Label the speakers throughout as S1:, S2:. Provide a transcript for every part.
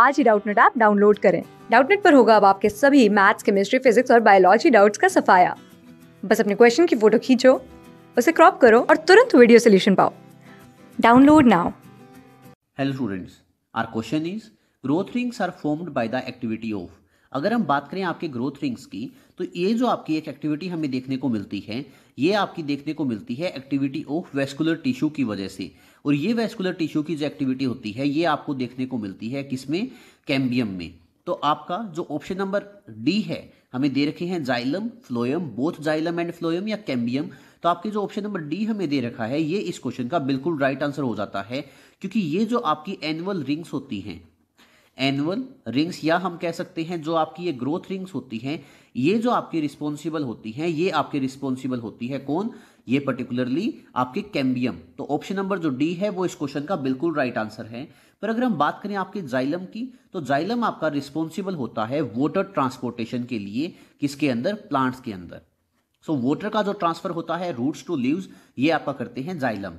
S1: आज ही Doubtnut app download करें डाउटनेट पर होगा अब आपके सभी मैथ्स केमिस्ट्री फिजिक्स और बायोलॉजी डाउट्स का सफाया बस अपने क्वेश्चन की फोटो खींचो उसे क्रॉप करो और तुरंत वीडियो सोल्यूशन पाओ download now
S2: hello students our question is growth rings are formed by the activity of अगर हम बात करें आपके ग्रोथ रिंग्स की तो ये जो आपकी एक एक्टिविटी हमें देखने को मिलती है ये आपकी देखने को मिलती है एक्टिविटी ऑफ वेस्कुलर टिश्यू की वजह से और ये वेस्कुलर टिश्यू की जो एक्टिविटी होती है ये आपको देखने को मिलती है किसमें कैम्बियम में तो आपका जो ऑप्शन नंबर डी है हमें दे रखे हैं xylem phloem both xylem and phloem या कैम्बियम तो आपके जो ऑप्शन नंबर डी हमें दे रखा है ये इस क्वेश्चन का बिल्कुल राइट आंसर हो जाता है क्योंकि ये जो आपकी एनुअल रिंग्स होती हैं एनुअल रिंग्स या हम कह सकते हैं जो आपकी ये ग्रोथ रिंग्स होती हैं ये जो आपकी रिस्पॉन्सिबल होती हैं ये आपके रिस्पॉन्सिबल होती है कौन ये पर्टिकुलरली आपके कैम्बियम तो ऑप्शन नंबर जो डी है वो इस क्वेश्चन का बिल्कुल राइट आंसर है पर अगर हम बात करें आपके जाइलम की तो जाइलम आपका रिस्पॉन्सिबल होता है वाटर ट्रांसपोर्टेशन के लिए किसके अंदर प्लांट्स के अंदर सो so, वाटर का जो ट्रांसफर होता है रूट्स टू लीव्स ये आपका करते हैं जाइलम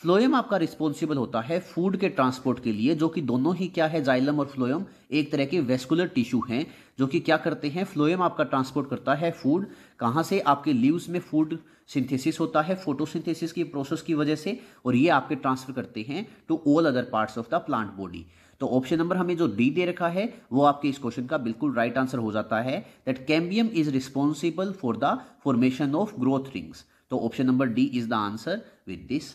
S2: फ्लोएम आपका रिस्पॉन्सिबल होता है फूड के ट्रांसपोर्ट के लिए जो कि दोनों ही क्या है जाइलम और फ्लोएम एक तरह के वेस्कुलर टिश्यू हैं जो कि क्या करते हैं फ्लोएम आपका ट्रांसपोर्ट करता है फूड कहाँ से आपके लीव्स में फूड सिंथेसिस होता है फोटोसिंथेसिस की प्रोसेस की वजह से और ये आपके ट्रांसफर करते हैं to all other parts of the plant body तो ऑप्शन नंबर हमें जो डी दे रखा है वो आपके इस क्वेश्चन का बिल्कुल राइट आंसर हो जाता है that cambium is responsible for the formation of growth rings तो option number D is the answer with this